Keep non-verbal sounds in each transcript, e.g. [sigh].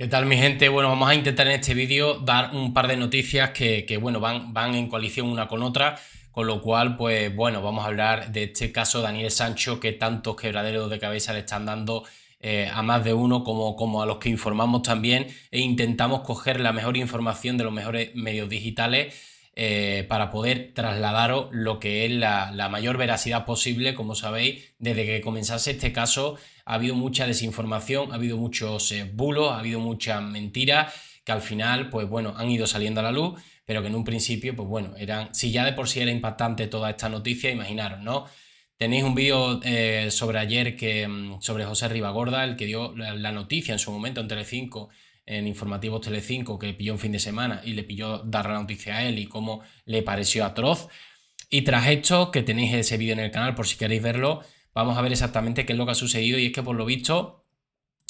¿Qué tal mi gente? Bueno, vamos a intentar en este vídeo dar un par de noticias que, bueno, van, van en coalición una con otra, con lo cual, pues bueno, vamos a hablar de este caso Daniel Sancho que tantos quebraderos de cabeza le están dando eh, a más de uno como, como a los que informamos también e intentamos coger la mejor información de los mejores medios digitales eh, para poder trasladaros lo que es la, mayor veracidad posible. Como sabéis, desde que comenzase este caso ha habido mucha desinformación, ha habido muchos eh, bulos, ha habido muchas mentiras que al final, pues bueno, han ido saliendo a la luz, pero que en un principio, pues bueno, eran, si ya de por sí era impactante toda esta noticia, imaginaros, ¿no? Tenéis un vídeo eh, sobre ayer que, mm, sobre José Rivagorda, el que dio la, noticia en su momento en Telecinco 5 en Informativos Telecinco que pilló un fin de semana y le pilló dar la noticia a él y cómo le pareció atroz. Y tras esto, que tenéis ese vídeo en el canal por si queréis verlo, vamos a ver exactamente qué es lo que ha sucedido y es que por lo visto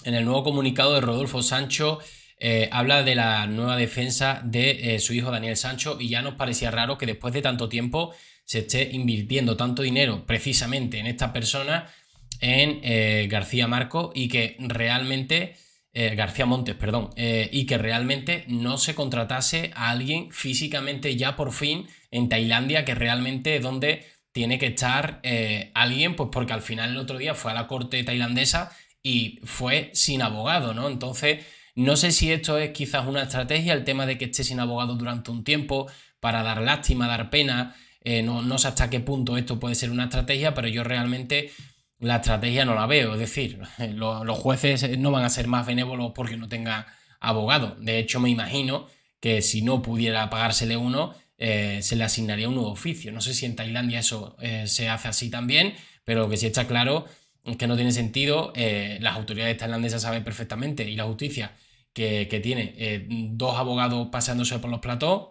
en el nuevo comunicado de Rodolfo Sancho eh, habla de la nueva defensa de eh, su hijo Daniel Sancho y ya nos parecía raro que después de tanto tiempo se esté invirtiendo tanto dinero precisamente en esta persona, en eh, García Marco, y que realmente eh, García Montes, perdón, eh, y que realmente no se contratase a alguien físicamente ya por fin en Tailandia, que realmente es donde tiene que estar eh, alguien, pues porque al final el otro día fue a la corte tailandesa y fue sin abogado, ¿no? Entonces, no sé si esto es quizás una estrategia, el tema de que esté sin abogado durante un tiempo para dar lástima, dar pena, no, no sé hasta qué punto esto puede ser una estrategia, pero yo realmente la estrategia no la veo. Es decir, [laughs] los jueces no van a ser más benévolos porque no tenga abogado. De hecho, me imagino que si no pudiera pagársele uno, eh, se le asignaría un nuevo oficio. No sé si en Tailandia eso eh, se hace así también, pero lo que sí está claro que no tiene sentido. Eh, las autoridades tailandesas saben perfectamente y la justicia que, tiene dos abogados pasándose por los platós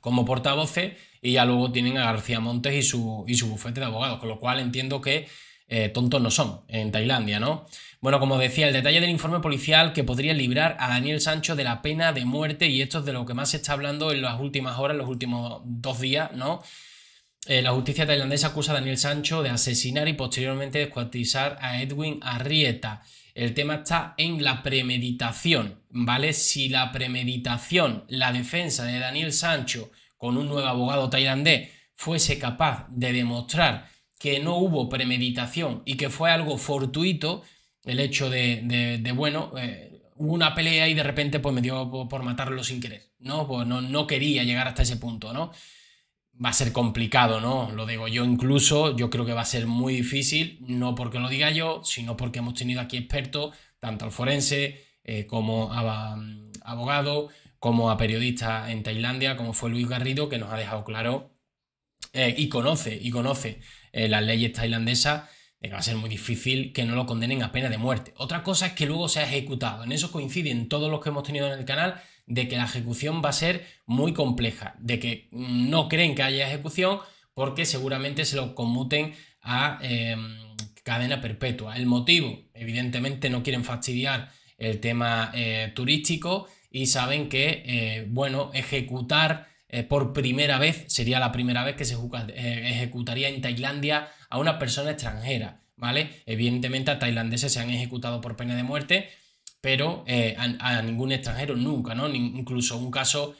como portavoces y ya luego tienen a García Montes y su, y su bufete de abogados, con lo cual entiendo que eh, tontos no son en Tailandia, ¿no? Bueno, como decía, el detalle del informe policial que podría librar a Daniel Sancho de la pena de muerte, y esto es de lo que más se está hablando en las últimas horas, en los últimos dos días, ¿no? Eh, la justicia tailandesa acusa a Daniel Sancho de asesinar y posteriormente descuartizar a Edwin Arrieta. El tema está en la premeditación, ¿vale? Si la premeditación, la defensa de Daniel Sancho con un nuevo abogado tailandés fuese capaz de demostrar que no hubo premeditación y que fue algo fortuito el hecho de, bueno, eh, hubo una pelea y de repente pues me dio por, matarlo sin querer, ¿no? Pues no, quería llegar hasta ese punto, ¿no? Va a ser complicado, ¿no? Lo digo yo incluso, yo creo que va a ser muy difícil, no porque lo diga yo, sino porque hemos tenido aquí expertos, tanto al forense eh, como a, mm, abogado, como a periodista en Tailandia, como fue Luis Garrido, que nos ha dejado claro eh, y conoce, y conoce eh, las leyes tailandesas de eh, que va a ser muy difícil que no lo condenen a pena de muerte. Otra cosa es que luego sea ejecutado. En eso coinciden todos los que hemos tenido en el canal de que la ejecución va a ser muy compleja, de que no creen que haya ejecución porque seguramente se lo conmuten a em, cadena perpetua. El motivo, evidentemente no quieren fastidiar el tema eh, turístico y saben que, bueno, ejecutar eh, por primera vez, sería la primera vez que se eh, ejecutaría en Tailandia a una persona extranjera, ¿vale? Evidentemente a tailandeses se han ejecutado por pena de muerte, pero eh, a, ningún extranjero nunca, ¿no? incluso un caso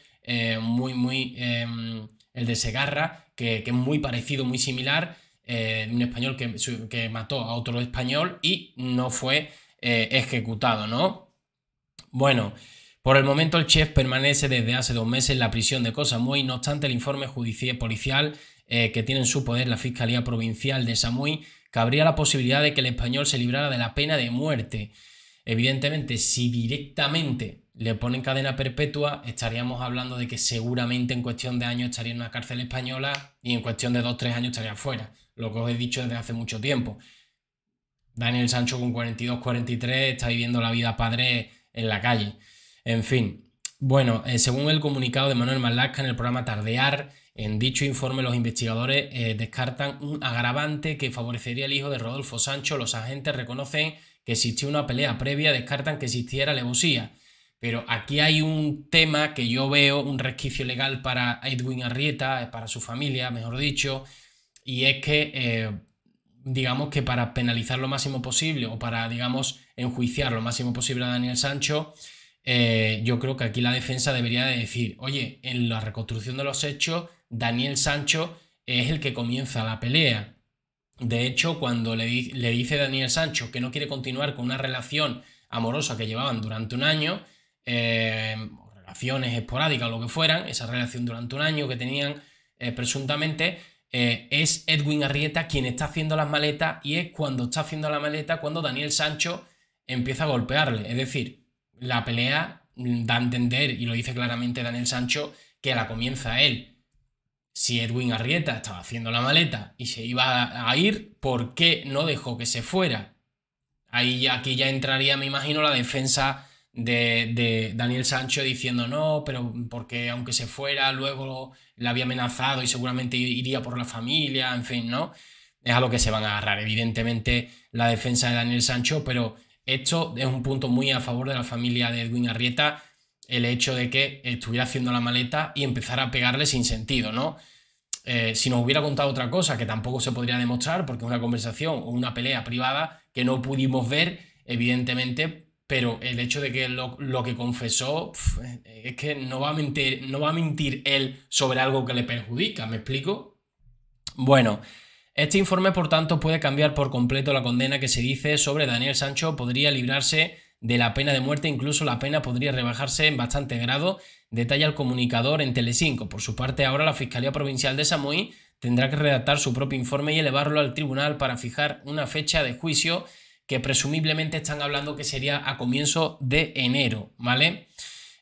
muy, muy, em, el de Segarra, que, es muy parecido, muy similar, un español que, que, mató a otro español y no fue ejecutado, ¿no? Bueno, por el momento, el chef permanece desde hace dos meses en la prisión de Cosamuy, no obstante el informe judicial policial eh, que tiene en su poder la Fiscalía Provincial de Samuy, cabría la posibilidad de que el español se librara de la pena de muerte. Evidentemente, si directamente le ponen cadena perpetua, estaríamos hablando de que seguramente en cuestión de años estaría en una cárcel española y en cuestión de dos, tres años estaría fuera, lo que os he dicho desde hace mucho tiempo. Daniel Sancho con 42, 43 está viviendo la vida padre en la calle. En fin, bueno, eh, según el comunicado de Manuel Malasca en el programa Tardear, en dicho informe los investigadores eh, descartan un agravante que favorecería al hijo de Rodolfo Sancho. Los agentes reconocen que existió una pelea previa, descartan que existiera alevosía. Pero aquí hay un tema que yo veo, un resquicio legal para Edwin Arrieta, eh, para su familia, mejor dicho, y es que, digamos que para penalizar lo máximo posible o para, digamos, enjuiciar lo máximo posible a Daniel Sancho, eh, yo creo que aquí la defensa debería de decir, oye, en la reconstrucción de los hechos, Daniel Sancho es el que comienza la pelea. De hecho, cuando le, le dice Daniel Sancho que no quiere continuar con una relación amorosa que llevaban durante un año, eh, relaciones esporádicas o lo que fueran, esa relación durante un año que tenían eh, presuntamente, es Edwin Arrieta quien está haciendo las maletas y es cuando está haciendo la maleta cuando Daniel Sancho empieza a golpearle. Es decir, la pelea da a entender, y lo dice claramente Daniel Sancho, que la comienza él. Si Edwin Arrieta estaba haciendo la maleta y se iba a ir, ¿por qué no dejó que se fuera? Ahí aquí ya entraría, me imagino, la defensa de, de, Daniel Sancho diciendo no, pero porque aunque se fuera, luego la había amenazado y seguramente iría por la familia, en fin, ¿no? Es a lo que se van a agarrar, evidentemente, la defensa de Daniel Sancho, pero esto es un punto muy a favor de la familia de Edwin Arrieta, el hecho de que estuviera haciendo la maleta y empezara a pegarle sin sentido, ¿no? Eh, si nos hubiera contado otra cosa que tampoco se podría demostrar, porque una conversación o una pelea privada que no pudimos ver, evidentemente, pero el hecho de que lo, que confesó eh, es que no no va a mentir él sobre algo que le perjudica, ¿me explico? Bueno, este informe, por tanto, puede cambiar por completo la condena que se dice sobre Daniel Sancho. Podría librarse de la pena de muerte, incluso la pena podría rebajarse en bastante grado, detalla el comunicador en Telecinco. Por su parte, ahora la Fiscalía Provincial de Samoy tendrá que redactar su propio informe y elevarlo al tribunal para fijar una fecha de juicio que presumiblemente están hablando que sería a comienzo de enero, ¿vale?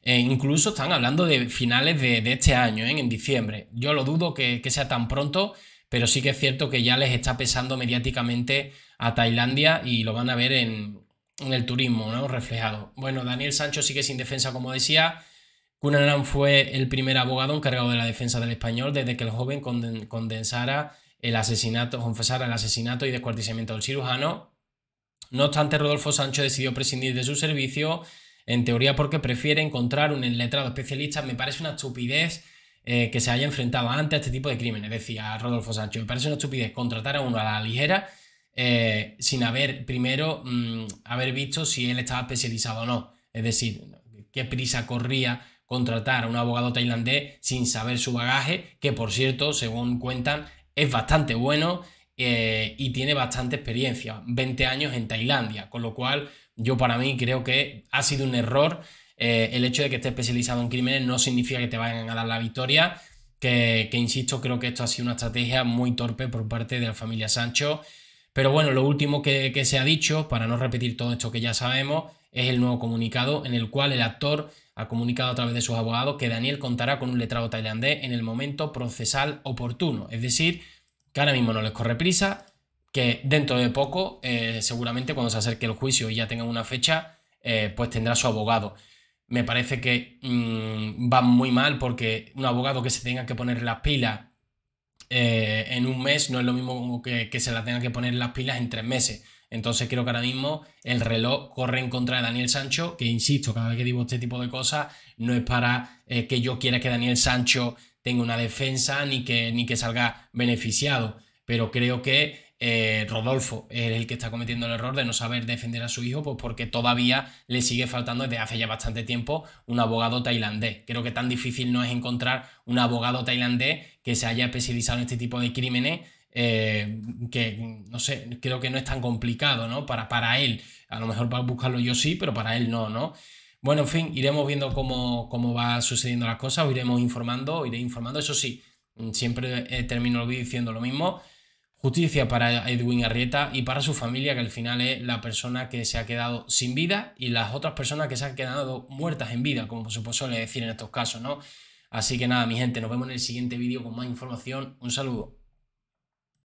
Eh, incluso están hablando de finales de, este año, ¿eh? en diciembre. Yo lo dudo que, que sea tan pronto, pero sí que es cierto que ya les está pesando mediáticamente a Tailandia y lo van a ver en, el turismo, ¿no? Reflejado. Bueno, Daniel Sancho sigue sin defensa, como decía. Cunanan fue el primer abogado encargado de la defensa del español desde que el joven condensara el asesinato, confesara el asesinato y descuartizamiento del cirujano. No obstante, Rodolfo Sancho decidió prescindir de su servicio, en teoría porque prefiere encontrar un letrado especialista. Me parece una estupidez eh, que se haya enfrentado antes a este tipo de crímenes, decía Rodolfo Sánchez Me parece una estupidez contratar a uno a la ligera eh, sin haber primero mm, haber visto si él estaba especializado o no. Es decir, qué prisa corría contratar a un abogado tailandés sin saber su bagaje, que por cierto, según cuentan, es bastante bueno eh, y tiene bastante experiencia, 20 años en Tailandia, con lo cual yo para mí creo que ha sido un error eh, el hecho de que esté especializado en crímenes no significa que te vayan a dar la victoria, que, insisto, creo que esto ha sido una estrategia muy torpe por parte de la familia Sancho. Pero bueno, lo último que, se ha dicho, para no repetir todo esto que ya sabemos, es el nuevo comunicado en el cual el actor ha comunicado a través de sus abogados que Daniel contará con un letrado tailandés en el momento procesal oportuno. Es decir, que ahora mismo no les corre prisa, que dentro de poco, eh, seguramente cuando se acerque el juicio y ya tengan una fecha, eh, pues tendrá su abogado me parece que mm, va muy mal porque un abogado que se tenga que poner las pilas eh, en un mes no es lo mismo que, que se la tenga que poner las pilas en tres meses. Entonces creo que ahora mismo el reloj corre en contra de Daniel Sancho, que insisto, cada vez que digo este tipo de cosas, no es para eh, que yo quiera que Daniel Sancho tenga una defensa ni que, ni que salga beneficiado. Pero creo que eh, Rodolfo es el que está cometiendo el error de no saber defender a su hijo, pues porque todavía le sigue faltando desde hace ya bastante tiempo un abogado tailandés. Creo que tan difícil no es encontrar un abogado tailandés que se haya especializado en este tipo de crímenes. Eh, que no sé, creo que no es tan complicado, ¿no? Para, para él, a lo mejor para buscarlo yo sí, pero para él no, ¿no? Bueno, en fin, iremos viendo cómo, cómo va sucediendo las cosas, os iremos informando, iré informando, eso sí, siempre termino el diciendo lo mismo, Justicia para Edwin Arrieta y para su familia, que al final es la persona que se ha quedado sin vida y las otras personas que se han quedado muertas en vida, como se suele decir en estos casos, ¿no? Así que nada, mi gente, nos vemos en el siguiente vídeo con más información. Un saludo.